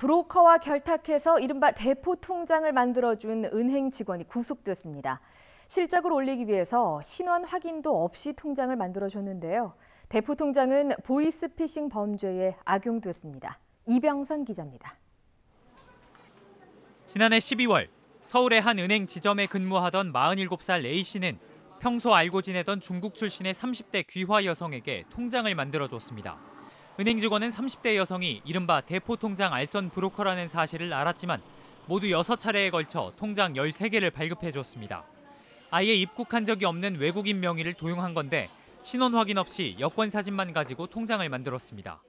브로커와 결탁해서 이른바 대포 통장을 만들어준 은행 직원이 구속됐습니다. 실적을 올리기 위해서 신원 확인도 없이 통장을 만들어줬는데요. 대포 통장은 보이스피싱 범죄에 악용됐습니다. 이병선 기자입니다. 지난해 12월 서울의 한 은행 지점에 근무하던 47살 A씨는 평소 알고 지내던 중국 출신의 30대 귀화 여성에게 통장을 만들어줬습니다. 은행 직원은 30대 여성이 이른바 대포통장 알선 브로커라는 사실을 알았지만 모두 6차례에 걸쳐 통장 13개를 발급해 줬습니다. 아예 입국한 적이 없는 외국인 명의를 도용한 건데 신원 확인 없이 여권 사진만 가지고 통장을 만들었습니다.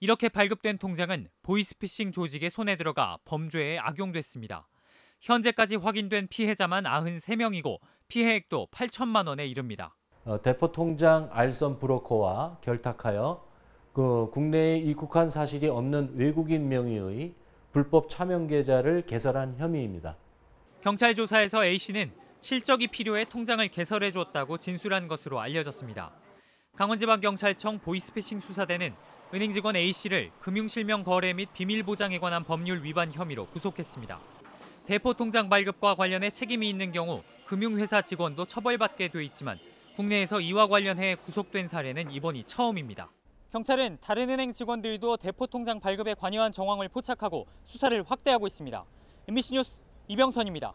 이렇게 발급된 통장은 보이스피싱 조직의 손에 들어가 범죄에 악용됐습니다. 현재까지 확인된 피해자만 93명이고 피해액도 8천만 원에 이릅니다. 어, 대포통장 알선 브로커와 결탁하여 그 국내에 입국한 사실이 없는 외국인 명의의 불법 차명 계좌를 개설한 혐의입니다. 경찰 조사에서 A 씨는 실적이 필요해 통장을 개설해 줬다고 진술한 것으로 알려졌습니다. 강원지방경찰청 보이스피싱 수사대는 은행 직원 A 씨를 금융실명 거래 및 비밀 보장에 관한 법률 위반 혐의로 구속했습니다. 대포 통장 발급과 관련해 책임이 있는 경우 금융회사 직원도 처벌받게 돼 있지만 국내에서 이와 관련해 구속된 사례는 이번이 처음입니다. 경찰은 다른 은행 직원들도 대포 통장 발급에 관여한 정황을 포착하고 수사를 확대하고 있습니다. MBC 뉴스 이병선입니다.